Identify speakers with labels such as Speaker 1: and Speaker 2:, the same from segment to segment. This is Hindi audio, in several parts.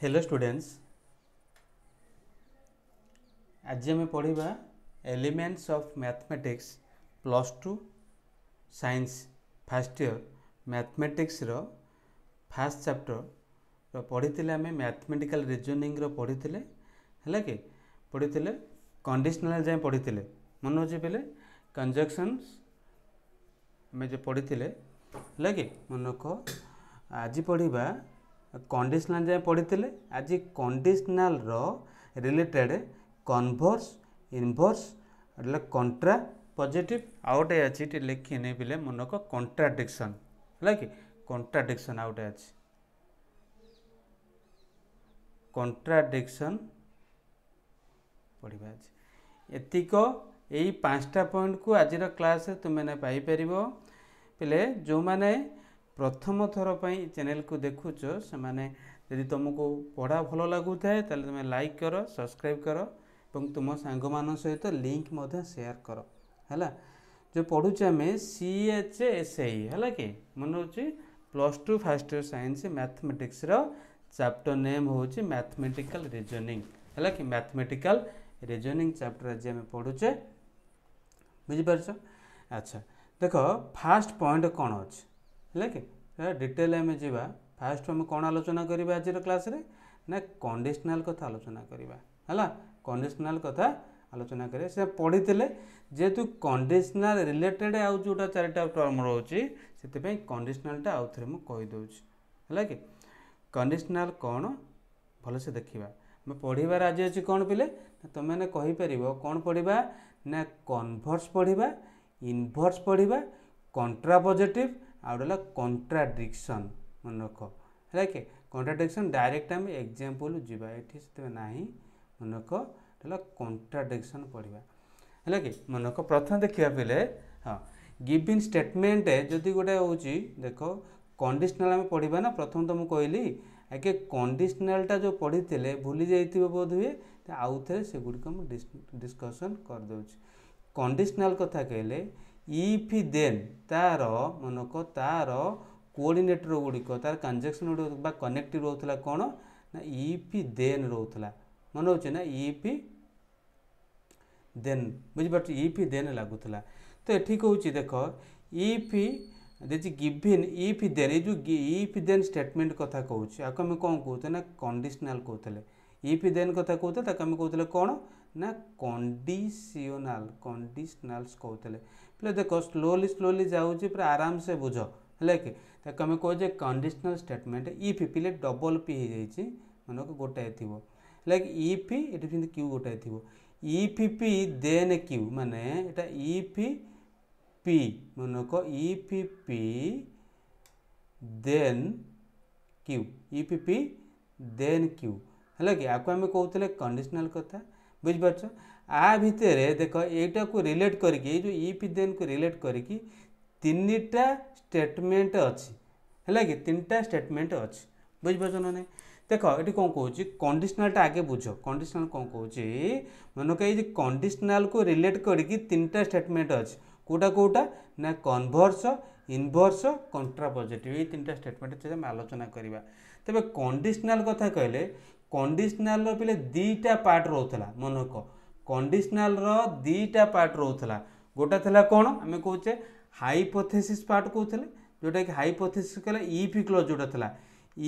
Speaker 1: हेलो स्टूडेंट्स आज आम पढ़ा elements of mathematics plus two science first year mathematics रो फास्ट चैप्टर पढ़ी आम मैथमेटिकल रिजनिंग पढ़ी है कि पढ़ी कंडीशनल जाए पढ़ी मन अच्छे पहले कंजक्शंस आम जो पढ़ी है कि मन रख आज पढ़ा କଣ୍ଡିସନାଲ ଯାଏଁ ପଢ଼ିଥିଲେ ଆଜି କଣ୍ଡିସନାଲର ରିଲେଟେଡ଼ କନଭର୍ସ ଇନଭର୍ସ ହେଲେ କଣ୍ଟ୍ରା ପଜିଟିଭ ଆଉ ଗୋଟେ ଅଛି ଟି ଲେଖି ନେବିଲେ ମନକ କଣ୍ଟ୍ରାଡିକ୍ସନ୍ ହେଲା କି କଣ୍ଟ୍ରାଡିକ୍ସନ୍ ଆଉ ଗୋଟେ ଅଛି କଣ୍ଟ୍ରାଡିକ୍ସନ୍ ପଢ଼ିବା ଅଛି ଏତିକ ଏଇ ପାଞ୍ଚଟା ପଏଣ୍ଟକୁ ଆଜିର କ୍ଲାସ୍ରେ ତୁମେମାନେ ପାଇପାରିବ ପିଲେ ଯେଉଁମାନେ প্রথম থর পাই চ্যানেলকু দেখুছ সেমানে যদি তোমাকে পড়া ভালো লাগুথায় তাহলে তুমি লাইক কর সবসক্রাইব কর এবং তুম সাঙ্গ মান সহিত লিঙ্ক মধ্যে সেয়ার কর হ্যাঁ যে পড়ুছে আমি সিএচ এসআই হ্যাঁ কি মনে হচ্ছে plus two first year science ম্যাথমেটিক্সর চ্যাপ্টর নেম হচ্ছে ম্যাথমেটিক্যাল রিজনিং হ্যাঁ কি ম্যাথমেটিক্যাল রিজনিং চ্যাপ্টর আজ আমি পড়ুছে বুঝিপারছ আচ্ছা দেখ ফার্স্ট পয়েন্ট কোণ অছে ହେଲା କି ଡିଟେଲ୍ ଆମେ ଯିବା ଫାର୍ଷ୍ଟ ଆମେ କ'ଣ ଆଲୋଚନା କରିବା ଆଜିର କ୍ଲାସ୍ରେ ନା କଣ୍ଡିସନାଲ୍ କଥା ଆଲୋଚନା କରିବା ହେଲା କଣ୍ଡିସନାଲ୍ କଥା ଆଲୋଚନା କରିବା ସେ ପଢ଼ିଥିଲେ ଯେହେତୁ କଣ୍ଡିସନାଲ୍ ରିଲେଟେଡ଼୍ ଆଉ ଯେଉଁଟା ଚାରିଟା ଟର୍ମ ରହୁଛି ସେଥିପାଇଁ କଣ୍ଡିସନାଲ୍ଟା ଆଉ ଥରେ ମୁଁ କହିଦେଉଛି ହେଲା କି କଣ୍ଡିସନାଲ୍ କ'ଣ ଭଲସେ ଦେଖିବା ଆମେ ପଢ଼ିବାର ଆଜି ଅଛି କ'ଣ ପିଲେ ନା ତୁମେମାନେ କହିପାରିବ କ'ଣ ପଢ଼ିବା ନା କନଭର୍ସ ପଢ଼ିବା ଇନଭର୍ସ ପଢ଼ିବା କଣ୍ଟ୍ରାପୋଜିଟିଭ୍ ଆଉ ଗୋଟେ ହେଲା କଣ୍ଟ୍ରାଡ଼ିକ୍ସନ୍ ମନେ ରଖ ହେଲା କି କଣ୍ଟ୍ରାଡ଼ିକ୍ସନ୍ ଡାଇରେକ୍ଟ ଆମେ ଏକ୍ଜାମ୍ପଲ୍ ଯିବା ଏଠି ସେଥିପାଇଁ ନାହିଁ ମନେ ରଖ ହେଲା କଣ୍ଟ୍ରାଡ଼ିକ୍ସନ୍ ପଢ଼ିବା ହେଲା କି ମନେ ରଖ ପ୍ରଥମେ ଦେଖିବା ପିଲେ ହଁ ଗିଭିନ୍ ଷ୍ଟେଟମେଣ୍ଟ ଯଦି ଗୋଟେ ହେଉଛି ଦେଖ କଣ୍ଡିସନାଲ୍ ଆମେ ପଢ଼ିବା ନା ପ୍ରଥମେ ତ ମୁଁ କହିଲି ଆଜ୍ଞା କଣ୍ଡିସନାଲ୍ଟା ଯେଉଁ ପଢ଼ିଥିଲେ ଭୁଲି ଯାଇଥିବ ବୋଧ ହୁଏ ଆଉ ଥରେ ସେଗୁଡ଼ିକ ମୁଁ ଡିସ୍କସନ୍ କରିଦେଉଛି କଣ୍ଡିସନାଲ୍ କଥା କହିଲେ ইফ দেন তার মনক তার কোঅর্ডিনেটর গুড়িক তার কনজেকশন গুড়িক বা কনেক্টিভ রহুলা কোণ না ইফ দেন রহুলা মনে হচ্ছে না ইফ দেন বুঝিপারছ ইফ দেন লাগুলা তো এটি কৌছি দেখ ইফ ଯଦି ଗିଭିନ୍ ଇଫ୍ ଦେନ୍ ଏ ଯେଉଁ ଇଫ୍ ଦେନ୍ ଷ୍ଟେଟମେଣ୍ଟ କଥା କହୁଛି ଆକୁ ଆମେ କ'ଣ କହୁଥିଲେ ନା କଣ୍ଡିସନାଲ୍ କହୁଥିଲେ ଇଫ୍ ଦେନ୍ କଥା କହୁଥିଲେ ତାକୁ ଆମେ କହୁଥିଲେ କ'ଣ ନା କଣ୍ଡିସିଓନାଲ୍ କଣ୍ଡିସନାଲ୍ସ କହୁଥିଲେ बोले देख स्लोली स्लोली जाऊँगी पूरा आराम से बुझ है कि कहे कंडीशनल स्टेटमेंट इफ पे डबल पी हो मन को गोटाए थी लाइक इफ ये क्यू गोटाए थी इफ पी देन क्यू माने यहाँ इफ पी मन को if p then q if p then q है कि आपको आम कौले कंडीशनाल कथा बुझ बुझिपार ଆ ଭିତରେ ଦେଖ ଏଇଟାକୁ ରିଲେଟ୍ କରିକି ଏଇ ଯେଉଁ ଇଫ୍ ଦେନ୍କୁ ରିଲେଟ୍ କରିକି ତିନିଟା ଷ୍ଟେଟମେଣ୍ଟ ଅଛି ହେଲା କି ତିନିଟା ଷ୍ଟେଟମେଣ୍ଟ ଅଛି ବୁଝିପାରୁଛ ନା ନାହିଁ ଦେଖ ଏଠି କ'ଣ କହୁଛି କଣ୍ଡିସନାଲ୍ଟା ଆଗେ ବୁଝ କଣ୍ଡିସନାଲ୍ କ'ଣ କହୁଛି ମନେକ ଏଇ ଯେ କଣ୍ଡିସନାଲ୍କୁ ରିଲେଟ୍ କରିକି ତିନିଟା ଷ୍ଟେଟମେଣ୍ଟ ଅଛି କେଉଁଟା କେଉଁଟା ନା କନଭର୍ସ ଇନଭର୍ସ କଣ୍ଟ୍ରାପୋଜିଟିଭ୍ ଏଇ ତିନିଟା ଷ୍ଟେଟମେଣ୍ଟ ଆମେ ଆଲୋଚନା କରିବା ତେବେ କଣ୍ଡିସନାଲ୍ କଥା କହିଲେ କଣ୍ଡିସନାଲ୍ର ପିଲେ ଦୁଇଟା ପାର୍ଟ ରହୁଥିଲା ମନେକ କଣ୍ଡିସନାଲ୍ର ଦୁଇଟା ପାର୍ଟ ରହୁଥିଲା ଗୋଟା ଥିଲା କ'ଣ ଆମେ କହୁଛେ ହାଇପୋଥେସିସ୍ ପାର୍ଟ କହୁଥିଲେ ଯେଉଁଟାକି ହାଇପୋଥେସିସ୍ କହିଲେ ଇଫି କ୍ଲୋଜ୍ ଯେଉଁଟା ଥିଲା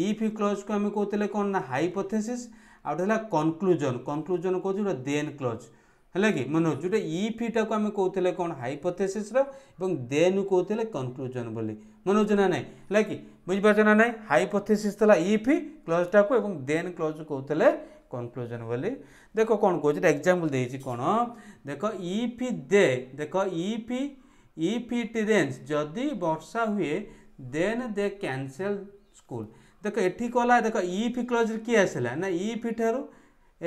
Speaker 1: ଇଫି କ୍ଲୋଜ୍କୁ ଆମେ କହୁଥିଲେ କ'ଣ ନା ହାଇପୋଥେସିସ୍ ଆଉ ଗୋଟେ ହେଲା କନକ୍ଲୁଜନ୍ କନକ୍ଲୁଜନ୍ କହୁଛି ଗୋଟେ ଦେନ୍ କ୍ଲୋଜ୍ ହେଲା କି ମନେ ହେଉଛି ଯେଉଁଟା ଇଫିଟାକୁ ଆମେ କହୁଥିଲେ କ'ଣ ହାଇପୋଥେସିସ୍ର ଏବଂ ଦେନ୍ କହୁଥିଲେ କନକ୍ଲୁଜନ୍ ବୋଲି ମନେ ହେଉଛି ନା ନାହିଁ ହେଲା କି ବୁଝିପାରୁଛ ନା ନାହିଁ ହାଇପୋଥେସିସ୍ ଥିଲା ଇଫି କ୍ଲୋଜ୍ଟାକୁ ଏବଂ ଦେନ୍ କ୍ଲୋଜ୍ କହୁଥିଲେ कनक्लूजन बोली देख कौन कौन एक्जामपल दे कौन देख इफ दे देख इफ इफ इट रेन्स जदि वर्षा हुए देन दे कैंसल स्कूल देख एटी कला देख इफ क्लोज किए आसला ना इफ ठार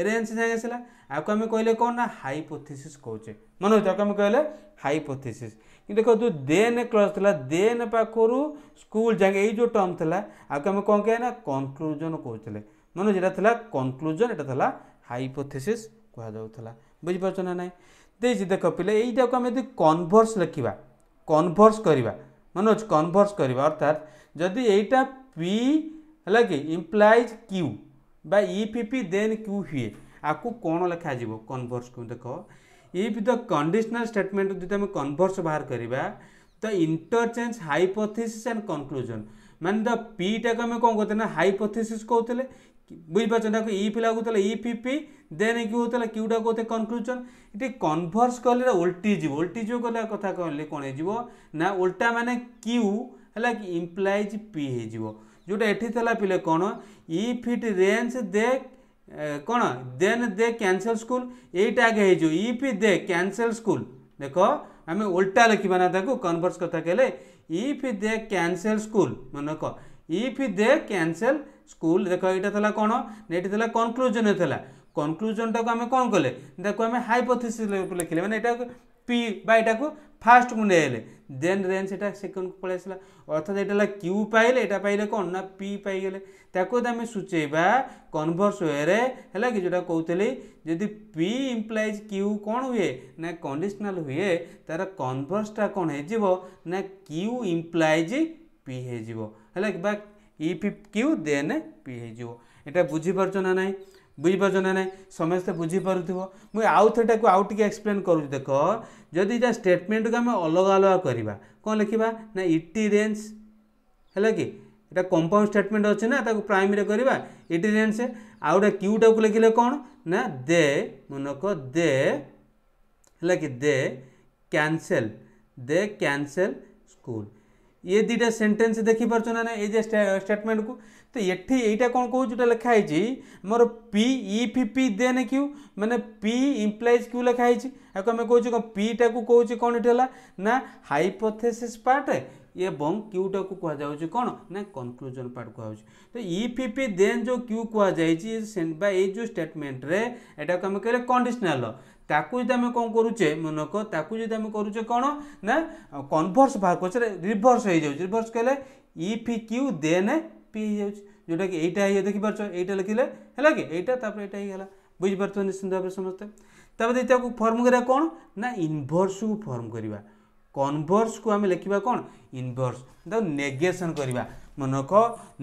Speaker 1: रेन्स जाए आसला आपको आम कहले कौन ना हाइपोथेसीस कहे मन ताको आम कहले हाइपोथेसीस देख जो देन क्लोज था देन पाखु स्कूल जाए ये टर्म था आपको आम कौन कहना कनक्लूजन कहते ମାନେ ଯେଟା ଥିଲା କନକ୍ଲୁଜନ୍ ଏଟା ଥିଲା ହାଇପୋଥେସିସ୍ କୁହାଯାଉଥିଲା ବୁଝିପାରୁଛ ନା ନାହିଁ ଦେଇଛି ଦେଖ ପିଲା ଏଇଟାକୁ ଆମେ ଯଦି କନଭର୍ସ ଲେଖିବା କନଭର୍ସ କରିବା ମନେ ଅଛି କନଭର୍ସ କରିବା ଅର୍ଥାତ୍ ଯଦି ଏଇଟା ପି ହେଲା କି ଇମ୍ପ୍ଲାଇଜ୍ କ୍ୟୁ ବା ଇଫ୍ ପି ଦେନ୍ କ୍ୟୁ ହୁଏ ଆକୁ କ'ଣ ଲେଖାଯିବ କନଭର୍ସକୁ ଦେଖ ଇଫ୍ ଦ କଣ୍ଡିସନାଲ୍ ଷ୍ଟେଟମେଣ୍ଟ ଯଦି ଆମେ କନଭର୍ସ ବାହାର କରିବା ତ ଇଣ୍ଟରଚେଞ୍ଜ ହାଇପୋଥିସିସ୍ ଆଣ୍ଡ କନକ୍ଲୁଜନ୍ ମାନେ ଦ ପିଟାକୁ ଆମେ କ'ଣ କହୁଥିଲେ ନା ହାଇପୋଥିସିସ୍ କହୁଥିଲେ बुझिपार इ फिला को इ देन कि क्यूटा कहते कनक्लूजन ये कनभर्स कले ओल्टीज ओल्टीज गला कथा कहले कौन ना ओल्टा मैंने क्यू है इम्प्लाइज पी हो जोटा ये पे कौन इ फिट रेंज दे कौन देन दे कैनसल स्कूल यहीटा आगे हो इफ दे कैनसल स्कूल देख आम ओल्टा लिखा ना कनभर्स कथ कहले इफ दे कैनसल स्कूल मन कह इफ दे कैनसल ସ୍କୁଲ ଦେଖ ଏଇଟା ଥିଲା କ'ଣ ନା ଏଇଟା ଥିଲା କନକ୍ଲୁଜନ୍ ଥିଲା କନକ୍ଲୁଜନ୍ଟାକୁ ଆମେ କ'ଣ କଲେ ତାକୁ ଆମେ ହାଇପୋଥିସିସ୍ ଲେଖିଲେ ମାନେ ଏଇଟାକୁ ପି ବା ଏଇଟାକୁ ଫାଷ୍ଟକୁ ନେଇଗଲେ ଦେନ୍ ରେନ୍ ସେଇଟା ସେକେଣ୍ଡକୁ ପଳେଇ ଆସିଲା ଅର୍ଥାତ୍ ଏଇଟା ହେଲା କ୍ୟୁ ପାଇଲେ ଏଇଟା ପାଇଲେ କ'ଣ ନା ପି ପାଇଗଲେ ତାକୁ ଯଦି ଆମେ ସୂଚେଇବା କନଭର୍ସ ୱେରେ ହେଲା କି ଯେଉଁଟା କହୁଥିଲି ଯଦି ପି ଇମ୍ପ୍ଲାଇଜ୍ କ୍ୟୁ କ'ଣ ହୁଏ ନା କଣ୍ଡିସନାଲ୍ ହୁଏ ତା'ର କନଭର୍ସଟା କ'ଣ ହେଇଯିବ ନା କ୍ୟୁ ଇମ୍ପ୍ଲାଇଜ୍ ପି ହେଇଯିବ ହେଲା କି ବା if if q then p হয়েযিব এটা বুঝিপারছ না নাই বুঝিপারছ না নাই সমস্তে বুঝিপারুথিব মু আউ থেটাকু আউ টিকে এক্সপ্লেন করুছি দেখ যদি এটা স্টেটমেন্টকে আমি অলগা অলগা করিবা কোন লিখিবা না ইটি রেঞ্জ হেলা কি এটা কম্পাউন্ড স্টেটমেন্ট অছে না তাকে প্রাইমরে করিবা ইটি রেঞ্জ আউ গোটা কিউটাকু লিখিলে কোন না দে মনক দে হেলা কি they cancel they cancel school ये दुटा सेन्टेन्स देखिपार ना ये स्टेटमेंट को तो ये कौन कौन जो लिखाई मोर पी इफ देन क्यू मैंने पी इम्प्लाइज क्यू लिखाई आम कौच कौन पीटा को कौच कौन ये ना हाइपोथेसिस पार्ट ଏବଂ କ୍ୟୁଟାକୁ କୁହାଯାଉଛି କ'ଣ ନା କନକ୍ଲୁଜନ୍ ପାର୍ଟ କୁହାଯାଉଛି ତ ଇ ପି देन जो क्यू कह କୁହାଯାଇଛି ବା ଏଇ ଯେଉଁ ଷ୍ଟେଟମେଣ୍ଟରେ ଏଟାକୁ ଆମେ କହିଲେ ତାକୁ ଯଦି ଆମେ କ'ଣ କରୁଛେ ମନେକ ତାକୁ ଯଦି ଆମେ କରୁଛେ କ'ଣ ନା କନଭର୍ସ ବାହାର କରୁଛେ ରିଭର୍ସ ହେଇଯାଉଛି ରିଭର୍ସ କହିଲେ ଇଫ୍ କ୍ୟୁ ଦେନ୍ ପି ହେଇଯାଉଛି ଯେଉଁଟାକି ଏଇଟା ହେଇ ଦେଖିପାରୁଛ ଏଇଟା ଲେଖିଲେ ହେଲା କି ଏଇଟା ତାପରେ ଏଇଟା ହେଇଗଲା ବୁଝିପାରୁଥିବ ନିଶ୍ଚିନ୍ତ ଭାବରେ ସମସ୍ତେ ତାପରେ ଯଦି ତାକୁ ଫର୍ମ କରିବା କ'ଣ ନା ଇନଭର୍ସକୁ ଫର୍ମ କରିବା କନଭର୍ସକୁ ଆମେ ଲେଖିବା କ'ଣ ଇନଭର୍ସ ତାକୁ ନେଗେସନ୍ କରିବା ମନେକ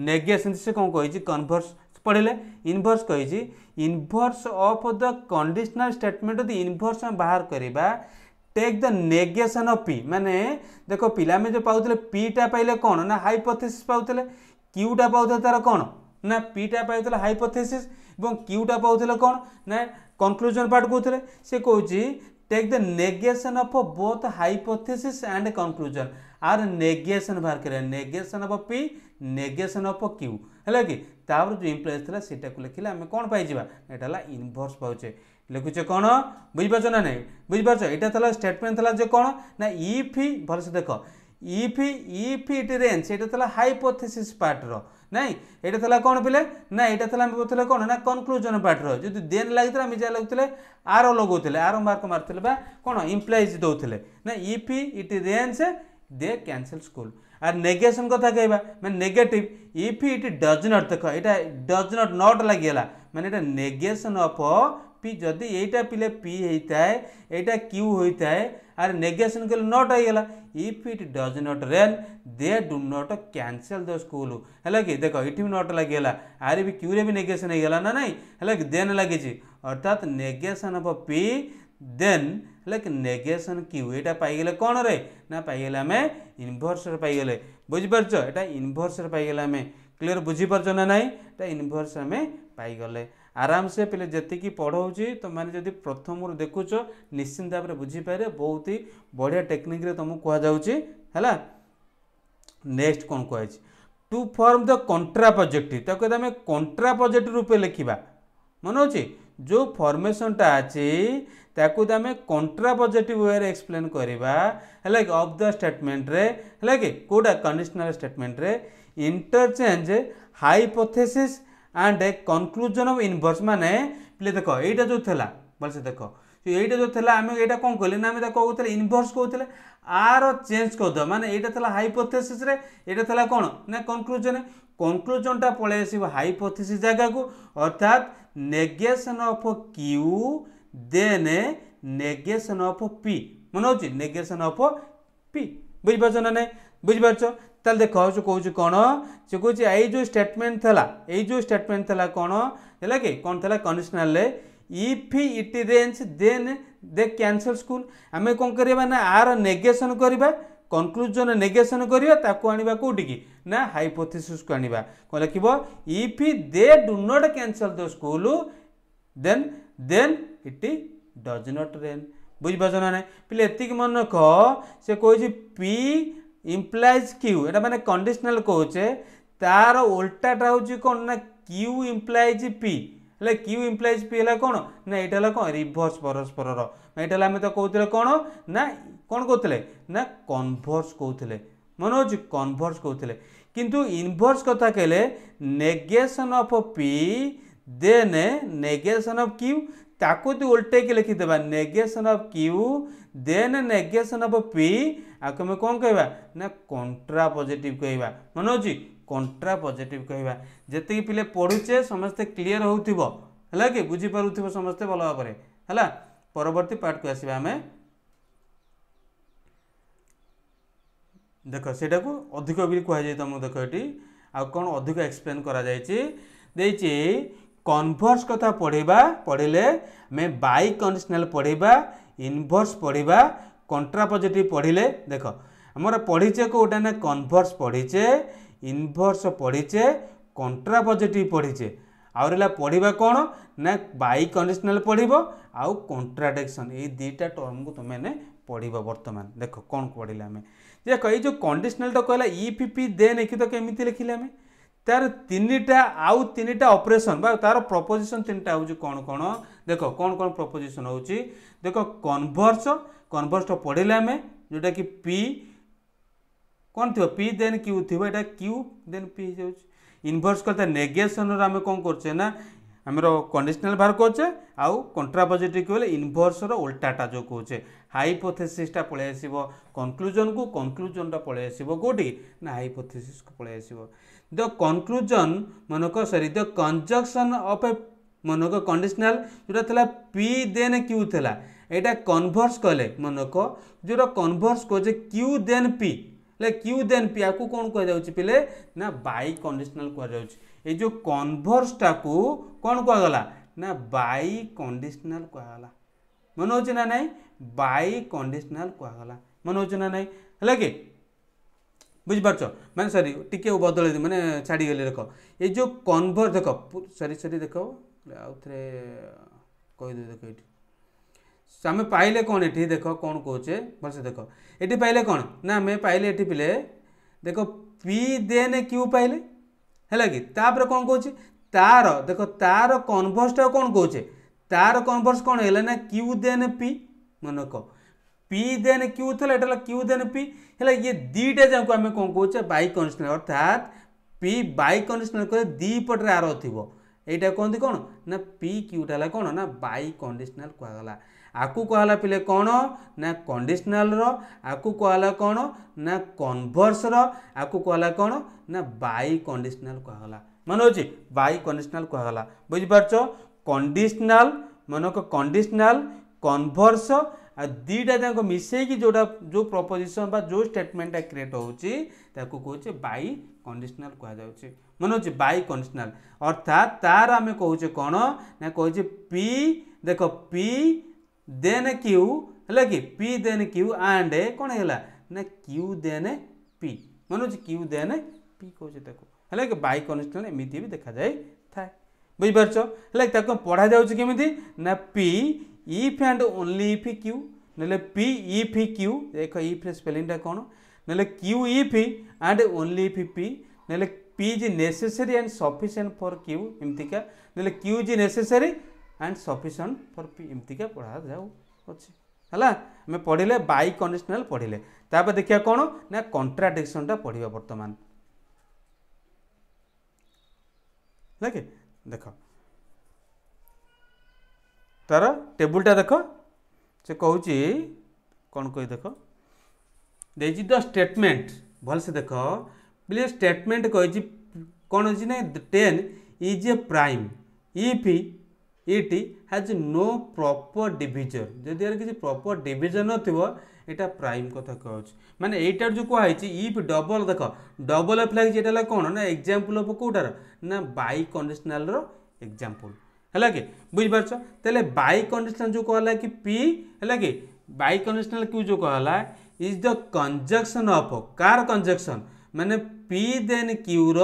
Speaker 1: ନେଗେସନ୍ ସେ କ'ଣ କହିଛି କନଭର୍ସ ପଢ଼ିଲେ ଇନଭର୍ସ କହିଛି inverse of the conditional statement ଯଦି ଇନଭର୍ସ ଆମେ ବାହାର କରିବା take the negation of p ମାନେ ଦେଖ ପିଲାମାନେ ଯେଉଁ ପାଉଥିଲେ ପିଟା ପାଇଲେ କ'ଣ ନା ହାଇପୋଥେସିସ୍ ପାଉଥିଲେ କ୍ୟୁଟା ପାଉଥିଲେ ତା'ର କ'ଣ ନା ପିଟା ପାଉଥିଲେ ହାଇପୋଥେସିସ୍ ଏବଂ କ୍ୟୁଟା ପାଉଥିଲେ କ'ଣ ନା କନକ୍ଲୁଜନ୍ ପାର୍ଟ କହୁଥିଲେ ସେ କହୁଛି take the negation of both hypothesis and conclusion ଆର୍ ନେଗେସନ୍ ବାହାର କରିବା negation of p negation of q ହେଲା କି ତାପରେ ଯେଉଁ ଇମ୍ପ୍ଲାଇଜ୍ ଥିଲା ସେଇଟାକୁ ଲେଖିଲେ ଆମେ କ'ଣ ପାଇଯିବା ଏଇଟା ହେଲା ଇନଭର୍ସ ପାଉଛେ ଲେଖୁଛେ କ'ଣ ବୁଝିପାରୁଛ ନା ନାହିଁ ବୁଝିପାରୁଛ ଏଇଟା ଥିଲା ଷ୍ଟେଟମେଣ୍ଟ ଥିଲା ଯେ କ'ଣ ନା ଇଫ୍ ଭଲସେ ଦେଖ ଇଫ୍ ଇଫ୍ ଇଟ୍ ରେଞ୍ଜ ସେଇଟା ଥିଲା ହାଇପୋଥେସିସ୍ ପାର୍ଟର ନାଇଁ ଏଇଟା ଥିଲା କ'ଣ ପିଲେ ନା ଏଇଟା ଥିଲା ଆମେ କହୁଥିଲେ କ'ଣ ନା କନକ୍ଲୁଜନ୍ ପାର୍ଟର ଯଦି ଦେନ୍ ଲାଗିଥିଲା ଆମେ ଯାହା ଲାଗୁଥିଲେ ଆର ଲଗାଉଥିଲେ ଆର ମାର୍କ ମାରୁଥିଲେ ବା କ'ଣ ଇମ୍ପ୍ଲାଇଜ୍ ଦେଉଥିଲେ ନା if it rains they cancel school আর নেগেশন কথা কহবা মানে negative if it does not দেখ এটা ডজ নট নট লাগিগলা মানে এটা নেগেশন অফ পি যদি এইটা পিলে পি হয়ে থাকে এইটা কিউ হয়ে থাকে আর নেগেশন কলে নট হয়েগলা if it does not rain they do not cancel the school হলে কি দেখ এটি নট লাগিগলা আর বি কিউরে বি নেগেশন হয়েগলা না নাই হলে দেন লাগিছে অর্থাৎ নেগেশন অফ পি দেন ହେଲେ ନେଗେସନ୍ କ୍ୟୁ ଏଇଟା ପାଇଗଲେ କ'ଣରେ ନା ପାଇଗଲେ ଆମେ ଇନଭର୍ସରେ ପାଇଗଲେ ବୁଝିପାରୁଛ ଏଇଟା ଇନଭର୍ସରେ ପାଇଗଲେ ଆମେ କ୍ଲିଅର୍ ବୁଝିପାରୁଛ ନା ନାହିଁ ଏଇଟା ଇନଭର୍ସ ଆମେ ପାଇଗଲେ ଆରାମସେ ପିଲେ ଯେତିକି ପଢ଼ଉଛି ତୁମମାନେ ଯଦି ପ୍ରଥମରୁ ଦେଖୁଛ ନିଶ୍ଚିନ୍ତ ଭାବରେ ବୁଝିପାରିବେ ବହୁତ ହି ବଢ଼ିଆ ଟେକ୍ନିକ୍ରେ ତୁମକୁ କୁହାଯାଉଛି ହେଲା ନେକ୍ସଟ କ'ଣ କୁହାଯାଇଛି ଟୁ ଫର୍ମ ଦ କଣ୍ଟ୍ରାପ୍ରୋଜେକ୍ଟିଭ୍ ତାକୁ ଯଦି ଆମେ କଣ୍ଟ୍ରାପ୍ରୋଜେକ୍ଟିଭ୍ ରୂପେ ଲେଖିବା ମନେ ଅଛି ଯେଉଁ ଫର୍ମେସନ୍ଟା ଅଛି ତାକୁ ଆମେ କଣ୍ଟ୍ରା ପଜିଟିଭ୍ ୱେରେ ଏକ୍ସପ୍ଲେନ୍ କରିବା ହେଲା କି ଅଫ୍ ଦ ଷ୍ଟେଟମେଣ୍ଟରେ ହେଲା କି କେଉଁଟା କଣ୍ଡିସନାଲ୍ ଷ୍ଟେଟମେଣ୍ଟରେ interchange hypothesis and conclusion of inverse ମାନେ ପିଲେ ଦେଖ ଏଇଟା ଯେଉଁ ଥିଲା ଭଲସେ ଦେଖ ଏଇଟା ଯେଉଁ ଥିଲା ଆମେ ଏଇଟା କ'ଣ କହିଲେ ନା ଆମେ ତାକୁ କହୁଥିଲେ ଇନଭର୍ସ କହୁଥିଲେ ଆର ଚେଞ୍ଜ କରିଦେବା ମାନେ ଏଇଟା ଥିଲା ହାଇପୋଥେସିସ୍ରେ ଏଇଟା ଥିଲା କ'ଣ ନା କନକ୍ଲୁଜନ୍ কনক্লুজনটা পড়ে আসব হাইপোথিস জায়গাকে অর্থাৎ negation of q then negation of p মনে হচ্ছে নেগেসন অফ পি বুঝিপারছ না নাই বুঝিপারছ তাহলে দেখ সে কৌছি কোণ সে কৌছি এই যে স্টেটমেন্ট লা এই যে স্টেটমেন্ট লা কোণ হল কি কোণ লা conditional if it rains then they cancel school আমি কম করিবা না আর নেগেসন করিবা କନକ୍ଲୁଜନ୍ ନେଗେସନ୍ କରିବା ତାକୁ ଆଣିବା କେଉଁଠିକି ନା ହାଇପୋଥିସିସ୍କୁ ଆଣିବା କ'ଣ ଲେଖିବ if they do not cancel the school then then it does not rain ବୁଝିପାରୁଛ ନା ନାହିଁ ପିଲେ ଏତିକି ମନେ ରଖ ସେ କହୁଛି ପି ଇମ୍ପ୍ଲାଇଜ୍ କ୍ୟୁ ଏଇଟା ମାନେ କଣ୍ଡିସନାଲ୍ କହୁଛେ ତାର ଓଲ୍ଟାଟା ହେଉଛି କ'ଣ ନା କ୍ୟୁ ଇମ୍ପ୍ଲାଇଜ୍ ପି ହେଲେ କ୍ୟୁ ଇମ୍ପ୍ଲାଇଜ୍ ପି ହେଲା କ'ଣ ନା ଏଇଟା ହେଲା କ'ଣ ରିଭର୍ସ ପରସ୍ପରର ଏଇଟା ହେଲା ଆମେ ତ କହୁଥିଲେ କ'ଣ ନା କ'ଣ କହୁଥିଲେ ନା କନଭର୍ସ କହୁଥିଲେ ମନେ ହେଉଛି କନଭର୍ସ କହୁଥିଲେ କିନ୍ତୁ ଇନଭର୍ସ କଥା କହିଲେ negation of p then negation of q ତାକୁ ଯଦି ଓଲଟେଇକି ଲେଖିଦେବା negation of q then negation of p ଆକୁ ଆମେ କ'ଣ କହିବା ନା କଣ୍ଟ୍ରା ପଜିଟିଭ୍ କହିବା ମନେ ହେଉଛି কন্ট্রা পজিটিভ কহা যেত পিলে পড়ুছে সমস্তে ক্লিয়ার হোক ହେଲା କି ବୁଝିପାରୁଥିବ ସମସ୍ତେ ଭଲ ଭାବରେ ହେଲା ପରବର୍ତ୍ତୀ ପାର୍ଟକୁ ଆସିବା ଆମେ ଦେଖ ସେଇଟାକୁ ଅଧିକ ବି କୁହାଯାଏ ତୁମକୁ ଦେଖ ଏଠି ଆଉ କ'ଣ ଅଧିକ ଏକ୍ସପ୍ଲେନ୍ କରାଯାଇଛି ଦେଇଛି କନଭର୍ସ କଥା ପଢ଼ିବା ପଢ଼ିଲେ ଆମେ ବାଇ କଣ୍ଡିସନାଲ୍ ପଢ଼ିବା ଇନଭର୍ସ ପଢ଼ିବା କଣ୍ଟ୍ରାପଜିଟିଭ୍ ପଢ଼ିଲେ ଦେଖ ଆମର ପଢ଼ିଛେ କେଉଁଟା ନା କନଭର୍ସ ପଢ଼ିଛେ ইনভর্স পড়িছে কন্ট্রা পজিটিভ পড়িছে ଆହୁରି ହେଲା ପଢ଼ିବା କ'ଣ ନା ବାଇ କଣ୍ଡିସନାଲ୍ ପଢ଼ିବ ଆଉ କଣ୍ଟ୍ରାଡିକ୍ସନ୍ ଏଇ ଦୁଇଟା ଟର୍ମକୁ ତୁମେମାନେ ପଢ଼ିବ ବର୍ତ୍ତମାନ ଦେଖ କ'ଣ ପଢ଼ିଲେ ଆମେ ଯେ ଏଇ ଯେଉଁ କଣ୍ଡିସନାଲ୍ଟା କହିଲା ଇ ପି ପି ଦେନ୍ ଏକି ତ କେମିତି ଲେଖିଲେ ଆମେ ତାର ତିନିଟା ଆଉ ତିନିଟା ଅପରେସନ୍ ବା ତାର ପ୍ରପୋଜିସନ୍ ତିନିଟା ହେଉଛି କ'ଣ କ'ଣ ଦେଖ କ'ଣ କ'ଣ ପ୍ରପୋଜିସନ୍ ହେଉଛି ଦେଖ କନଭର୍ସ କନଭର୍ସଟା ପଢ଼ିଲେ ଆମେ ଯେଉଁଟାକି ପି কোণ থিব পি দেন কিউ থিব এটা কিউ দেন পি হয়ে ইনভর্স কলে নেগেসনর আমি কম করছে না আমার কন্ডিশনাল বাহার করছে আউ কন্ট্রাপোজিটিভ বলে ইনভর্সর উল্টাটা যে কৌছে হাইপোথেসিসটা পলাই আসব কনক্লুজন কু কনক্লুজনটা পলাই আসব কোটি না হাইপোথেসিস কু পলাই আসব দ কনক্লুজন মনক sorry the conjunction of a মনক কন্ডিশনাল যেটা লা পি দেন কিউ লা এটা কনভর্স কলে মনক যেটা কনভর্স করছে কিউ দেন পি ହେଲେ କ୍ୟୁ ଦେନ୍ ପି ଆକୁ କ'ଣ କୁହାଯାଉଛି ପିଲେ ନା ବାଇ କଣ୍ଡିସନାଲ୍ କୁହାଯାଉଛି ଏଇ ଯେଉଁ କନଭର୍ସଟାକୁ କ'ଣ କୁହାଗଲା ନା ବାଇ କଣ୍ଡିସନାଲ୍ କୁହାଗଲା ମନେ ହେଉଛି ନା ନାହିଁ ବାଇ କଣ୍ଡିସନାଲ୍ କୁହାଗଲା ମନେ ହେଉଛି ନା ନାହିଁ ହେଲା କି ବୁଝିପାରୁଛ ମାନେ ସରି ଟିକେ ବଦଳେଇ ମାନେ ଛାଡ଼ିଗଲି ଦେଖ ଏଇ ଯେଉଁ କନଭର୍ ଦେଖ ସରି ସରି ଦେଖ ଆଉ ଥରେ କହିଦେବି ଦେଖ ଏଇଠି आम पाइले कौन ये देख कौन कहे भलसे देख ये पाइले कौन ना आम पाइले ये पिले देख पी देन क्यू पाइले है कि कौन कहे तार देख तार कनभर्सटा कौन कहे तार कनभर्स कौन है ना क्यू देन पी मन रख पी देन क्यू थे ये क्यू देन पी है ये दुईटा जाक आम कौन कहे बैकंडीसनाल अर्थात पी बैकंडीसनाल कह दीपटे आर थी यहाँ कहते कौन ना पी क्यूटा कौन ना बैकंडीसनाल कहगला আকু কহলা পিলে কোণ না কন্ডিশনালর আকু কহলা কোণ না কনভর্সর আকু কহলা কোণ না বাই কন্ডিশনাল কহলা মনে হচ্ছে বাই কন্ডিশনাল কহলা বুঝিপারছ কন্ডিশনাল মনে কন্ডিশনাল কনভর্স ଆଉ ଦୁଇଟା ଯାକ ମିଶାଇକି ଯେଉଁଟା ଯେଉଁ ପ୍ରପୋଜିସନ୍ ବା ଯେଉଁ ଷ୍ଟେଟମେଣ୍ଟଟା କ୍ରିଏଟ୍ ହେଉଛି ତାକୁ କହୁଛେ ବାଇ କଣ୍ଡିସନାଲ୍ କୁହାଯାଉଛି ମନେ ହେଉଛି ବାଇ କଣ୍ଡିସନାଲ୍ ଅର୍ଥାତ୍ ତା'ର ଆମେ କହୁଛେ କ'ଣ ନା କହୁଛେ ପି ଦେଖ ପି देन क्यू है कि पी देन क्यू आंड कौन है ना क्यू देन पी मन हो क्यू देन पी कहे है कि बै कनेक्शन एमती भी देखा जाए थाए बुझिपार है पढ़ा जाऊँगी ना p if and only if q ना पी इफ क्यू देख इफ स्पेलीटा कौन ना q if and only if p ना पी जी necessary and sufficient for q एमती का ना क्यू जी necessary and sufficient for p ଏମିତିକା ପଢ଼ାଯାଉଅଛି ହେଲା ଆମେ ପଢ଼ିଲେ ବାଇ କଣ୍ଡିସନାଲ୍ ପଢ଼ିଲେ ତାପରେ ଦେଖିବା କ'ଣ ନା କଣ୍ଟ୍ରାଡିକ୍ସନ୍ଟା ପଢ଼ିବା ବର୍ତ୍ତମାନ ହେଲା କି ଦେଖ ତାର ଟେବୁଲ୍ଟା ଦେଖ ସେ କହୁଛି କ'ଣ କହି ଦେଖ ଦେଇଛି ଦ ଷ୍ଟେଟମେଣ୍ଟ ଭଲସେ ଦେଖ ବୋଲେ ଷ୍ଟେଟମେଣ୍ଟ କହିଛି କ'ଣ ଅଛି ନା ten is a prime if it has no proper division যদি এর কিছু প্রপর ডিভিজন নথিব এটা প্রাইম কথা কুহছে মানে এইটার যে কুহাইছি ইফ ডবল দেখ ডবল এফ লাগছে এটা হল কোণ না এক্সাম্পল হব কোটার না বাই কন্ডিশনালর এক্সাম্পল ହେଲା କି ବୁଝିପାରୁଛ ତାହେଲେ ବାଇ କଣ୍ଡିସନାଲ୍ ଯେଉଁ କୁହାଗଲା କି ପି ହେଲା କି ବାଇ କଣ୍ଡିସନାଲ୍ କ୍ୟୁ ଯେଉଁ କୁହାଗଲା ଇଜ୍ ଦ କଞ୍ଜକ୍ସନ୍ ଅଫ୍ କାହାର କଞ୍ଜକ୍ସନ୍ ମାନେ পি দেন কিউর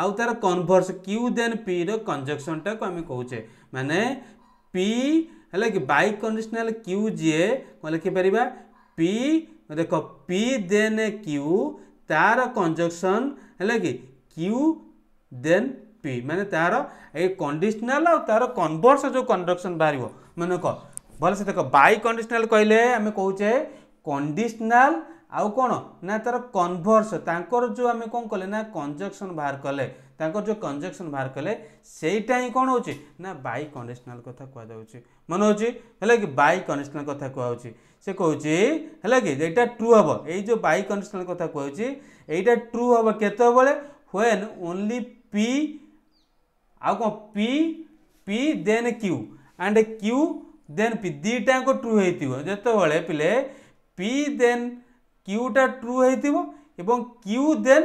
Speaker 1: আউ তার কনভর্স কিউ দেন পির কনজকশনটাকে আমি কৌছে মানে পি হলে কি বাই কন্ডিশনাল কিউ যিয়ে কম লিখিপারা পি দেখ পি দেন কিউ তার কনজকশন হলে কি কিউ দেন পি মানে তার এই কন্ডিশনাল আর তার কনভর্স যে কনজকশন বাহার মানে ক ভালসে দেখ বাই কন্ডিশনাল কহিলে আমি কৌছে কন্ডিশনাল ଆଉ କ'ଣ ନା ତା'ର କନଭର୍ସ ତାଙ୍କର ଯେଉଁ ଆମେ କ'ଣ କଲେ ନା କଞ୍ଜକ୍ସନ୍ ବାହାର କଲେ ତାଙ୍କର ଯେଉଁ କଞ୍ଜକ୍ସନ୍ ବାହାର କଲେ ସେଇଟା ହିଁ କ'ଣ ହେଉଛି ନା ବାଇ କଣ୍ଡିସନାଲ୍ କଥା କୁହାଯାଉଛି ମନେ ହେଉଛି ହେଲା କି ବାଇ କଣ୍ଡିସନାଲ୍ କଥା କୁହାହେଉଛି ସେ କହୁଛି ହେଲା କି ଏଇଟା ଟ୍ରୁ ହେବ ଏଇ ଯେଉଁ ବାଇ କଣ୍ଡିସନାଲ୍ କଥା କୁହାହେଉଛି ଏଇଟା ଟ୍ରୁ ହେବ କେତେବେଳେ ହୁଏନ୍ ଓନ୍ଲି ପି ଆଉ କ'ଣ p p then q and q then p ଦୁଇଟାଙ୍କ ଟ୍ରୁ ହେଇଥିବ ଯେତେବେଳେ ପିଲେ ପି ଦେନ୍ क्यूटा ट्रु होइथिबो एवं क्यू दे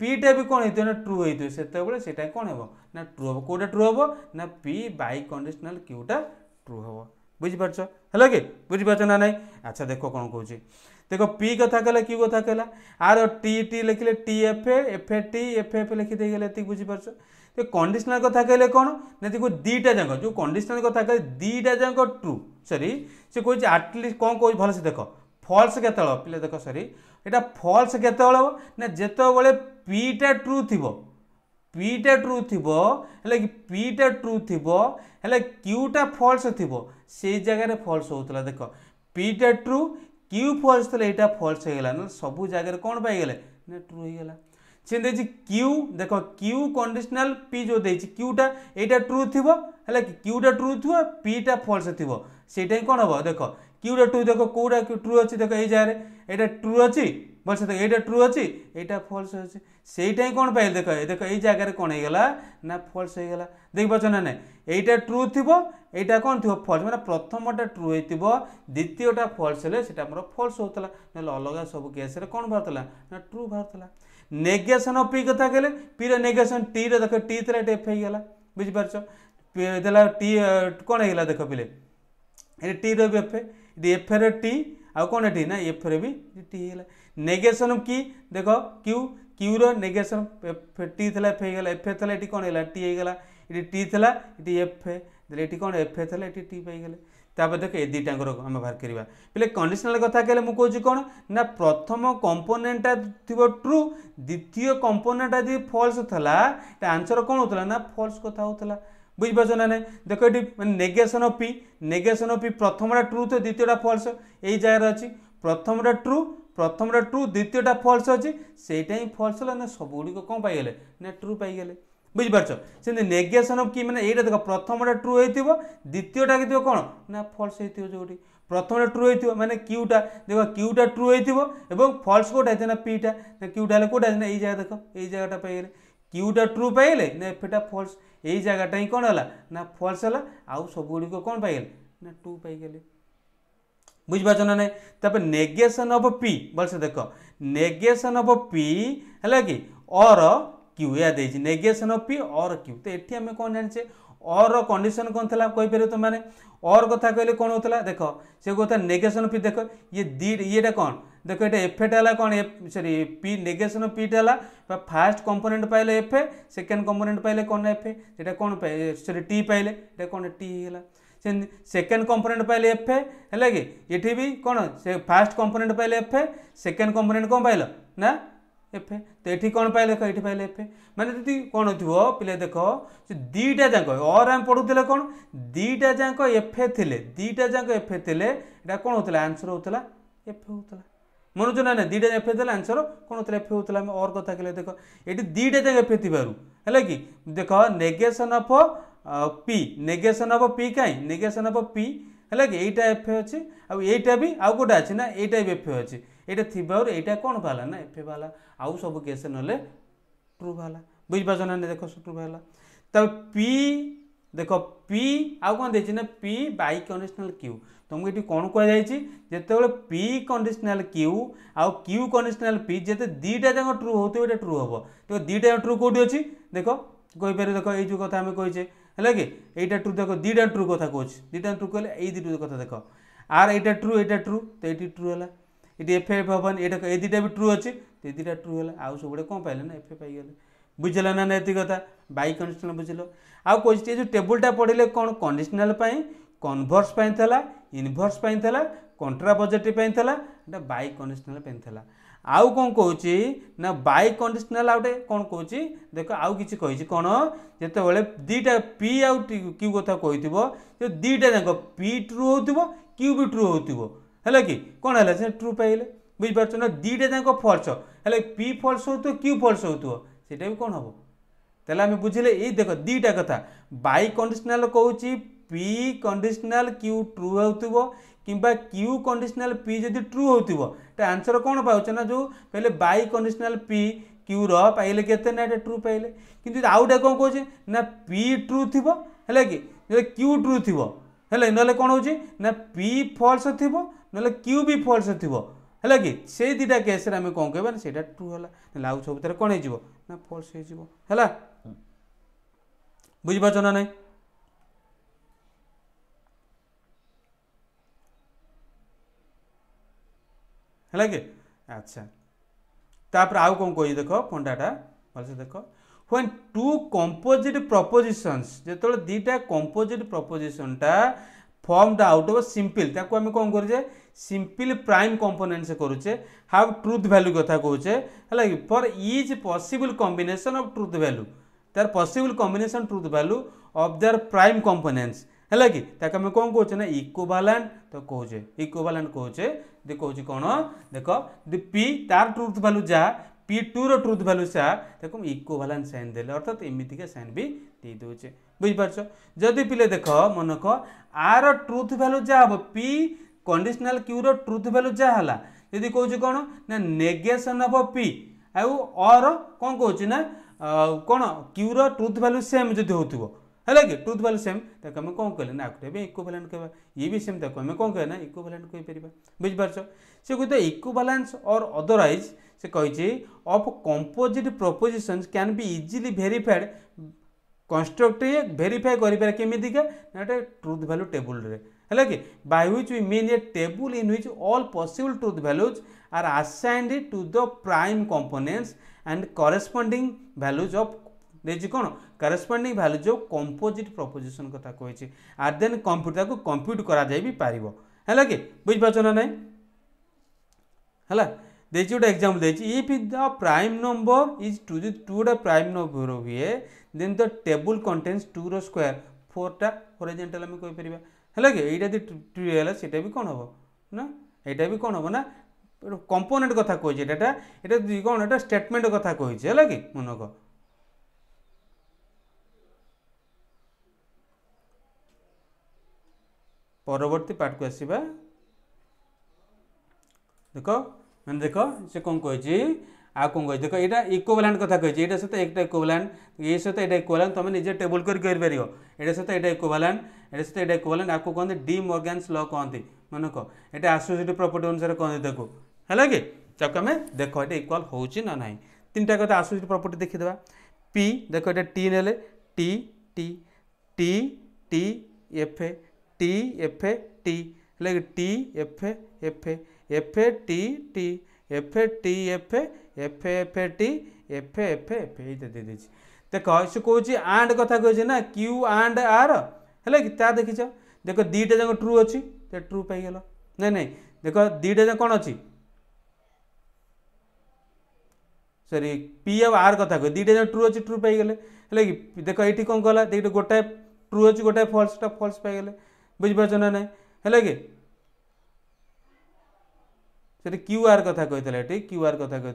Speaker 1: पीटा भी कौन होता है ना सेटा कौन हम ना ट्रू हम कौटा ट्रु हम ना पी बै कंडीशनल क्यूटा ट्रु हम बुझीपार है कि बुझीपार ना ना अच्छा देख कौन कौन देख पी कथा कहला क्यू कथा कहला आर टी टी लिखिले टी एफ एफ ए टी एफ एफ लिखिदे गले ये बुझीपार तो कंडीशनल कथा कहले कौन ना देखो दीटा जाक जो कंडीशनल क्या कहले दीटा जाक ट्रु सरी से कह आटलिस्ट कौन कह भलसे देख ফলস কেতবে পিলা দেখ সরি এটা ফলস কেতবে হব না যেতবে পিটা ট্রু থিব পিটা ট্রু থিব হলে কি পিটা ট্রু থিব হলে কিউটা ফলস থিব সেই জায়গায় ফলস হোলা দেখ পিটা ট্রু কিউ ফলস লে এটা ফলস হয়ে গেল সবু জায়গায় কোণ পাইগলে না ট্রু হয়ে গেল সেମିତି ଦେଇଛି କ୍ୟୁ ଦେଖ କ୍ୟୁ କଣ୍ଡିସନାଲ୍ ପି ଯେଉଁ ଦେଇଛି କ୍ୟୁଟା ଏଇଟା ଟ୍ରୁ ଥିବ ହେଲା କି କ୍ୟୁଟା ଟ୍ରୁ ଥିବ ପିଟା ଫଲ୍ସ ଥିବ সেইটাই কোণ হব দেখ কিউটা টু দেখ কেউটা ট্রু অছি দেখ এই জায়গায় এটা ট্রু অছি বলছে দেখ এইটা ট্রু অছি এইটা ফলস অছি সেইটাই কোণ পাইলে দেখ দেখ এই জায়গায় কোণ হয়েগলা না ফলস হয়েগলা দেখিপারছ না না এইটা ট্রু থিব এইটা কোণ থিব ফলস মানে প্রথমটা ট্রু হয়েথিব দ্বিতীয়টা ফলস হলে সেটা আমার ফলস হোলা নহলে অলগা সবু কেসরে কোণ বাহুলা না ট্রু বাহুলা ନେଗେସନ୍ ଅଫ୍ ପି କଥା କହିଲେ ପିର ନେଗେସନ୍ ଟିରେ ଦେଖ ଟି ଥିଲା ଏଠି ଏଫ୍ ହେଇଗଲା ବୁଝିପାରୁଛ ଦେଲା ଟି କ'ଣ ହେଇଗଲା ଦେଖ ପିଲେ ଏଠି ଟିର ବି ଏଫ୍ ଏଠି ଏଫ୍ଏର ଟି ଆଉ କ'ଣ ଏଠି ନା ଏଫ୍ର ବି ଟି ହେଇଗଲା ନେଗେସନ୍ କି ଦେଖ କ୍ୟୁ କ୍ୟୁର ନେଗେସନ୍ ଟି ଥିଲା ଏଫ୍ ହେଇଗଲା ଏଫ୍ ଥିଲା ଏଠି କ'ଣ ହେଲା ଟି ହେଇଗଲା ଏଠି ଟି ଥିଲା ଏଠି ଏଫ୍ ଦେଲେ ଏଠି କ'ଣ ଏଫ୍ ଥିଲା ଏଠି ଟି ପାଇଗଲେ ତାପରେ ଦେଖ ଏ ଦୁଇଟାଙ୍କର ଆମେ ବାହାର କରିବା ବୋଲେ କଣ୍ଡିସନାଲ୍ କଥା କହିଲେ ମୁଁ କହୁଛି କ'ଣ ନା ପ୍ରଥମ କମ୍ପୋନେଣ୍ଟଟା ଥିବ ଟ୍ରୁ ଦ୍ୱିତୀୟ କମ୍ପୋନେଣ୍ଟଟା ଯଦି ଫଲ୍ସ ଥିଲା ତା ଆନ୍ସର୍ କ'ଣ ହେଉଥିଲା ନା ଫଲ୍ସ କଥା ହେଉଥିଲା বুঝিপারছ না না দেখো এটি মানে negation of p negation of p প্রথমটা ট্রু তো দ্বিতীয়টা ফলস এই জায়গার অছি প্রথমটা ট্রু প্রথমটা ট্রু দ্বিতীয়টা ফলস অছি সেইটা হি ফলস হল না সবগুড়ি কম পাইগলে না ট্রু পাইগলে বুঝিপারছ সেমনি নেগেসন অফ কি মানে এইটা দেখ প্রথমটা ট্রু হয়েছিল দ্বিতীয়টা হয়েছিল কোণ না ফলস হয়েছিল যেটি প্রথমটা ট্রু হয়েছিল মানে কিউটা দেখ কিউটা ট্রু হয়েছিল এবং ফলস কোটা হয়েছে না পিটা কিউটা হলে কোটা হয়েছে না এই জায়গা দেখো এই জায়গাটা পাইগলে q টা ট্রু পাইলে না p টা ফলস এই জায়গাটা কোন होला না ফলস होला আৰু সকলো কোন পাইলে না টু পাই গলি বুঝবাছনা নে তপি নেগেচন অফ p বলছ দেখো নেগেচন অফ p হলা কি অৰ q ইয়া দে negation of p or q তে এতি আমি কোন জানছ অৰ কন্ডিশন কোন থলা কই পৰে তমনে অৰ কথা কইলে কোন হথলা দেখো সে কথা নেগেচন অফ p দেখো ই এটা কোন देखो ये एफेटा कौन सरी पी नेगेसन पीटा फास्ट कंपोनेंट पाइले एफ ए सेकेंड कंपोनेंट पाइले कौन एफ ये कौन सरी टी पाइले कौन टी है सेकेंड कंपोनेंट पाइले एफ है कि ये भी कौन से फास्ट कंपोनेंट पाइले एफ सेकेंड कंपोनेंट कौन पाइल ना एफ ए तो ये कौन पाइले देख ये पाइले एफ ए मैंने जी कौन हो पे देख दीटा जाक अर आम पढ़ुले कौन दीटा जाक एफ ए थे दीटा जाक एफ एटा थे कौन होता आंसर होता एफ होता है ମନୋଜନା ନାଇଁ ଦୁଇଟା ଯାଏଁ ଫେରିଦେଲେ ଆନ୍ସର କ'ଣ ହେଉଥିଲା ଏଫ୍ ହେଉଥିଲା ଆମେ ଅର୍ କଥା କହିଲେ ଦେଖ ଏଠି ଦୁଇଟା ଯାଏଁ ଏଫ୍ ଥିବାରୁ ହେଲା କି ଦେଖ negation of p negation of p କାହିଁ ନେଗେସନ୍ ଅଫ୍ ପି ହେଲା କି ଏଇଟା ଏଫ୍ ଅଛି ଆଉ ଏଇଟା ବି ଆଉ ଗୋଟେ ଅଛି ନା ଏଇଟା ବି ଏଫ୍ ଅଛି ଏଇଟା ଥିବାରୁ ଏଇଟା କ'ଣ ବାହାରିଲା ନା ଏଫ୍ ବାହାରିଲା ଆଉ ସବୁ କେସ୍ ନହେଲେ ଟ୍ରୁ ବାହାରିଲା ବୁଝିପାରୁଛ ନା ଦେଖ ଟ୍ରୁ ବାହାରିଲା ତାପରେ ପି দেখ পি আউ কম দিয়েছি না পি বাই কন্ডিশনাল কিউ তোমাকে এটি কোণ কুযাই যেতবে পি কন্ডিশনাল কিউ আউ কিউ কন্ডিশনাল পি যেতে দুইটা যাক ট্রু হোথিব এটা ট্রু হব দেখ দুইটা ট্রু কোটি অছি দেখ কইপারে দেখ এই যে কথা আমি কইছে হলে কি এইটা ট্রু দেখ দুইটা ট্রু কথা কହୁছি দুইটা ট্রু কলে এই দুটো কথা দেখ আর এইটা ট্রু এইটা ট্রু তো এইটি ট্রু হলা এটি এফ এফ হবানি এটা এই দুইটা বি ট্রু অছি এই দুইটা ট্রু হলা আউ সবুড়ে কম পাইলে না এফ এফ পাইগলে বুঝলে না না এত কথা বাই কন্ডিশনাল বুঝলো ଆଉ କହିଛି ଏ ଯେଉଁ ଟେବୁଲ୍ଟା ପଢ଼ିଲେ କ'ଣ କଣ୍ଡିସନାଲ୍ ପାଇଁ କନଭର୍ସ ପାଇଁ ଥିଲା ଇନଭର୍ସ ପାଇଁ ଥିଲା କଣ୍ଟ୍ରା ବଜେଟ୍ରି ପାଇଁ ଥିଲା ଏଇଟା ବାଇ କଣ୍ଡିସନାଲ୍ ପାଇଁ ଥିଲା ଆଉ କ'ଣ କହୁଛି ନା ବାଇ କଣ୍ଡିସନାଲ୍ ଆଉ ଗୋଟେ କ'ଣ କହୁଛି ଦେଖ ଆଉ କିଛି କହିଛି କ'ଣ ଯେତେବେଳେ ଦୁଇଟା ପି ଆଉ କ୍ୟୁ କଥା କହିଥିବ ଯେ ଦୁଇଟା ଯାକ ପି ଟ୍ରୁ ହେଉଥିବ କ୍ୟୁ ବି ଟ୍ରୁ ହେଉଥିବ ହେଲା କି କ'ଣ ହେଲା ସେ ଟ୍ରୁ ପାଇଲେ ବୁଝିପାରୁଛ ନା ଦୁଇଟା ଯାକ ଫଲ୍ସ ହେଲେ ପି ଫଲ୍ସ ହେଉଥିବ କ୍ୟୁ ଫଲ୍ସ ହେଉଥିବ ସେଇଟା ବି କ'ଣ ହେବ তাহলে আমি বুঝলে এই দেখো দুইটা কথা বাই কন্ডিশনাল কৌছি পি কন্ডিশনাল কিউ ট্রু হেউথিব কিংবা কিউ কন্ডিশনাল পি যদি ট্রু হেউথিব তা আনসর কোণ পাউছ না যে পেলে বাই কন্ডিশনাল পি কিউর পাইলে কেতে না এটা ট্রু পাইলে কিন্তু আউটা কোণ কৌছে না পি ট্রু থিব হলে কি কিউ ট্রু থিব হলে নহলে কোণ হচ্ছে না পি ফলস থিব নহলে কিউ বি ফলস থিব হলে কি সেই দুইটা কেসরে আমি কোণ কহবা না সেটা ট্রু হল নহলে আউ সবুতার কোণ হয়ে যাব না ফলস হয়ে যাব হলা ବୁଝିପାରୁଛ ନା ନାହିଁ ହେଲା କି ଆଚ୍ଛା ତାପରେ ଆଉ କ'ଣ କହିଛି ଦେଖ ପଣ୍ଡାଟା ଭଲସେ ଦେଖ ହ୍ୱେନ୍ ଟୁ କମ୍ପୋଜିଟ୍ ପ୍ରପୋଜିସନ୍ସ ଯେତେବେଳେ ଦୁଇଟା କମ୍ପୋଜିଟ୍ ପ୍ରପୋଜିସନ୍ଟା ଫର୍ମଡ ଆଉଟ୍ ଅଫ୍ ସିମ୍ପଲ୍ ତାକୁ ଆମେ କ'ଣ କରୁଛେ ସିମ୍ପଲ୍ ପ୍ରାଇମ୍ କମ୍ପୋନେଣ୍ଟସ୍ କରୁଛେ ହାଭ୍ ଟ୍ରୁଥ୍ ଭ୍ୟାଲ୍ୟୁ କଥା କହୁଛେ ହେଲା କି for is possible combination of truth value तार possible combination truth value of their prime components है कि आम कौन कौचे ना इको बालांट तो कहचे इको बालांट कहचे कौन कौन देख दि पी तार ट्रुथ भैल्यू जहाँ पी टूर ट्रुथ भैल्यू सा देखो इको बालांट सैन दे अर्थात एमतीका सैन भी दे दूचे बुझिपार जदि पिले देख मन कह आर ट्रुथ भैल्यू जहाँ पी कंडीशनाल क्यूरो ट्रुथ भैल्यू जहाँ जी कौन ना नेगेसन अफ पी आउ अर कौन कौचे ना कौन क्यू ट्रुथ भैल्यू सेम जो हो है कि ट्रुथ भैल्यू सेम देखो आम कौन कहे ना आपको इको भालांस कह ये भी सेम देखो आम कौन कहना इको भालांस कहपर बुझिपार से कह तो इको भालांस और अदरवैज से कही अफ कंपोजिट प्रोपोजिशन क्यान भी इजिली भेरीफाएड कन्स्ट्रक्ट भेरीफाए करमिका गोटे ट्रुथ भैल्यू टेबुल है कि by which we make a table in which all possible truth values are assigned to the prime components and corresponding values of ଦେଇଛି କ'ଣ କରସ୍ପଣ୍ଡିଂ ଭାଲ୍ୟୁ ଯେଉଁ କମ୍ପୋଜିଟ୍ ପ୍ରପୋଜିସନ୍ କଥା କହିଛି ଆଟ୍ ଦେନ୍ କମ୍ପ୍ୟୁଟ୍ ତାକୁ କମ୍ପ୍ୟୁଟ୍ କରାଯାଇ ବି ପାରିବ ହେଲା କି ବୁଝିପାରୁଛ ନା ନାହିଁ ହେଲା ଦେଇଛି ଗୋଟେ ଏକ୍ଜାମ୍ପଲ୍ ଦେଇଛି if the prime number is two ଯଦି ଟୁଟା ପ୍ରାଇମ୍ ନମ୍ବର ହୁଏ ଦେନ୍ ଦ ଟେବୁଲ୍ କଣ୍ଟେନ୍ସ ଟୁର ସ୍କୋୟାର ଫୋର୍ଟା ହୋରିଜେଣ୍ଟାଲ୍ ଆମେ କହିପାରିବା ହେଲା କି ଏଇଟା ଯଦି ହେଲା ସେଇଟା ବି କ'ଣ ହେବ ନା ଏଇଟା ବି କ'ଣ ହେବ ନା କମ୍ପୋନେଣ୍ଟ କଥା କହୁଛି ଏଇଟା ଏଇଟା କ'ଣ ଏଇଟା ଷ୍ଟେଟମେଣ୍ଟ କଥା କହିଛି ହେଲା କି ମନକ ପରବର୍ତ୍ତୀ ପାର୍ଟକୁ ଆସିବା ଦେଖ ମାନେ ଦେଖ ସେ କ'ଣ କହିଛି ଆଉ କ'ଣ କହିଛି ଦେଖ ଏଇଟା ଇକୋଭାଲାଣ୍ଟ କଥା କହିଛି ଏଇଟା ସହିତ ଏଇଟା ଇକୋଭାଲାଣ୍ଟ ଏଇ ସହିତ ଏଇଟା ଇକୋଭାଲାଣ୍ଟ ତୁମେ ନିଜେ ଟେବୁଲ୍ କରି କରିପାରିବ ଏଇଟା ସହିତ ଏଇଟା ଇକୋଭାଲାଣ୍ଟ ଏଇଟା ସହିତ ଏଇଟା ଇକୋଭାଲାଣ୍ଟ ଆକୁ କହନ୍ତି ଡି ମର୍ଗାନ୍ସ ଲ କହନ୍ତି ମନେ କହ ଏଇଟା ଆସୋସିଏଟିଭ୍ ପ୍ରପର୍ଟି ଅନୁସାରେ କହନ୍ତି ତାକୁ ହେଲା କି ତାକୁ ଆମେ ଦେଖ ଏଇଟା ଇକ୍ୱାଲ୍ ହେଉଛି ନା ନାହିଁ ତିନିଟା କଥା ଆସୋସିଏଟିଭ୍ ପ୍ରପର୍ଟି ଦେଖିଦେବା ପି ଦେଖ ଏଇଟା ଟି ନେଲେ T T T T F ଏ T F T like T F F F T T F ए टी एफ ए एफ एफ ए टी एफ एफ एफ এইটা দিয়ে দিয়েছি দেখ সে কৌছি আন্ড কথা কইছে না কিউ আন্ড আর হলে কি তা দেখিছ দেখ দুইটা যাক ট্রু অছি তে ট্রু পাই গেল না না দেখ দুইটা যাক কোন অছি সরি পি আর আর কথা কই দুইটা যাক ট্রু অছি ট্রু পাই গেলে হলে কি দেখ এইটি কোন কলা দুইটা গোটায় ট্রু অছি গোটায় ফলসটা ফলস পাই গেলে বুঝি পারছ না না হলে কি সেটি কিউআর কথা কে এটি কিউআর কথা কে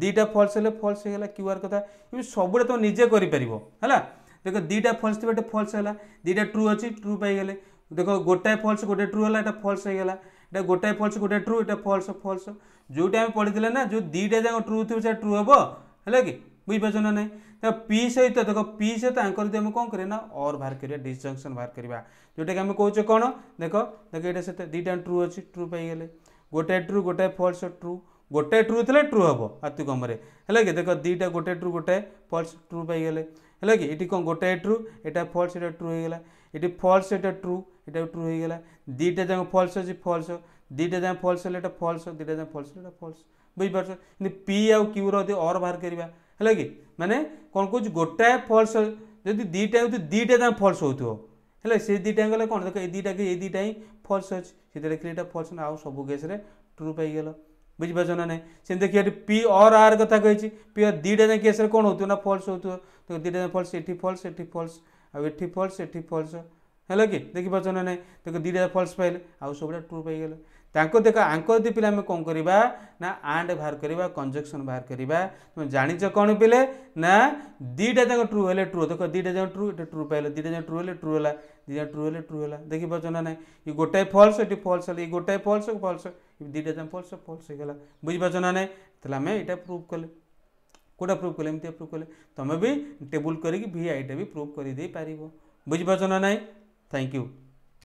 Speaker 1: দুইটা ফলস হলে ফলস হয়ে গেল কিউআর কথা এমনি সবুটা তুমি নিজে করে পারিব হ্যাঁ দেখ দুইটা ফলস থাকবে এটা ফলস হল দুইটা ট্রু অছি ট্রু পাইগলে দেখ গোটায় ফলস গোটে ট্রু হল এটা ফলস হয়ে গেল এটা গোটায় ফলস গোটে ট্রু এটা ফলস ফলস যেটা আমি পড়িলে না যে দুইটা যাক ট্রু থাকবে সেটা ট্রু হব হল কি বুঝিপারছ না নাই ତ ପି ସହିତ ଦେଖ ପି ସହିତ ଆଙ୍କର ଯଦି ଆମେ କ'ଣ କରିବା ନା ଅର୍ ବାହାର କରିବା ଡିସଜଙ୍କସନ୍ ବାହାର କରିବା ଯେଉଁଟାକି ଆମେ କହୁଛେ କ'ଣ ଦେଖ ଦେଖ ଏଇଟା ସହିତ ଦୁଇଟା ଟ୍ରୁ ଅଛି ଟ୍ରୁ ପାଇଗଲେ গোটায়ে ট্রু গোটায়ে ফলস ট্রু গোটায়ে ট্রু লে ট্রু হব আতুকমরে হল কি দেখ দুইটা গোটায়ে ট্রু গোটায়ে ফলস ট্রু পাইগলে হল কি এটি কম গোটায়ে ট্রু এটা ফলস এটা ট্রু হয়ে গেল এটি ফলস এটা ট্রু এটা ট্রু হয়ে গেল দুইটা যাক ফলস আছে ফলস দুইটা যাক ফলস হলে এটা ফলস দুইটা যাক ফলস এটা ফলস বুঝিপারছ কিন্তু পি আউ কিউ রদি অর বাহার করা হল কি মানে কোণ কৌ গোটায়ে ফলস যদি দুইটা হচ্ছে দুইটা যাক ফলস হোক ହେଲା ସେ ଦୁଇଟା ଗଲେ କ'ଣ ଦେଖ ଏ ଦୁଇଟାକି ଏ ଦୁଇଟା ହିଁ ଫଲ୍ସ ଅଛି ସେ ଦୁଇଟା ଏଇଟା ଫଲ୍ସ ନା ଆଉ ସବୁ କେସ୍ରେ ଟ୍ରୁ ପାଇଗଲ ବୁଝିପାରୁଛ ନା ନାହିଁ ସେମିତି ଦେଖି ଏଠି ପି ଅର୍ ଆର୍ କଥା କହିଛି ପି ଅର୍ ଦୁଇଟା ଯାଏ କେସ୍ରେ କ'ଣ ହେଉଥିବ ନା ଫଲ୍ସ ହେଉଥିବ ଦେଖ ଦୁଇଟା ଯାଏ ଫଲ୍ସ ଏଠି ଫଲ୍ସ ଏଠି ଫଲ୍ସ ଆଉ ଏଠି ଫଲ୍ସ ଏଠି ଫଲ୍ସ ହେଲା କି ଦେଖିପାରୁଛ ନା ନାହିଁ ଦେଖ ଦୁଇଟା ଫଲ୍ସ ପାଇଲେ ଆଉ ସବୁଟା ଟ୍ରୁ ପାଇଗଲା ତାଙ୍କୁ ଦେଖ ଆଙ୍କ ଯଦି ପିଲା ଆମେ କ'ଣ କରିବା ନା ଆଣ୍ଡ ବାହାର କରିବା କଞ୍ଜକ୍ସନ୍ ବାହାର କରିବା ତୁମେ ଜାଣିଛ କ'ଣ ପିଲେ ନା ଦୁଇଟା ଯାକ ଟ୍ରୁ ହେଲେ ଟ୍ରୁ ଦେଖ ଦୁଇଟା ଯାକ ଟ୍ରୁ ଏଠି ଟ୍ରୁ ପାଇଲେ ଦୁଇଟା ଯାକ ଟ୍ରୁ ହେଲେ ଟ୍ରୁ ହେଲା ଦୁଇଟା ଟ୍ରୁ ହେଲେ ଟ୍ରୁ ହେଲା ଦେଖିପାରୁଛ ନା ନାହିଁ ଇଏ ଗୋଟାଏ ଫଲ୍ସ ଏଠି ଫଲ୍ସ ହେଲା ଇଏ ଗୋଟାଏ ଫଲ୍ସ ଫଲ୍ସ ଦୁଇଟା ଯାକ ଫଲ୍ସ ଫଲ୍ସ ହେଇଗଲା ବୁଝିପାରୁଛ ନା ନାହିଁ ତାହେଲେ ଆମେ ଏଇଟା ପ୍ରୁଭ୍ କଲେ କେଉଁଟା ପ୍ରୁଭ୍ କଲେ ଏମିତିଆ ପ୍ରୁଭ୍ କଲେ ତୁମେ ବି ଟେବୁଲ୍ କରିକି ଭି ଆଇଟା ବି ପ୍ରୁଭ୍ କରିଦେଇପାରିବ ବୁଝିପାରୁଛ ନା ନାହିଁ ଥ୍ୟାଙ୍କ ୟୁ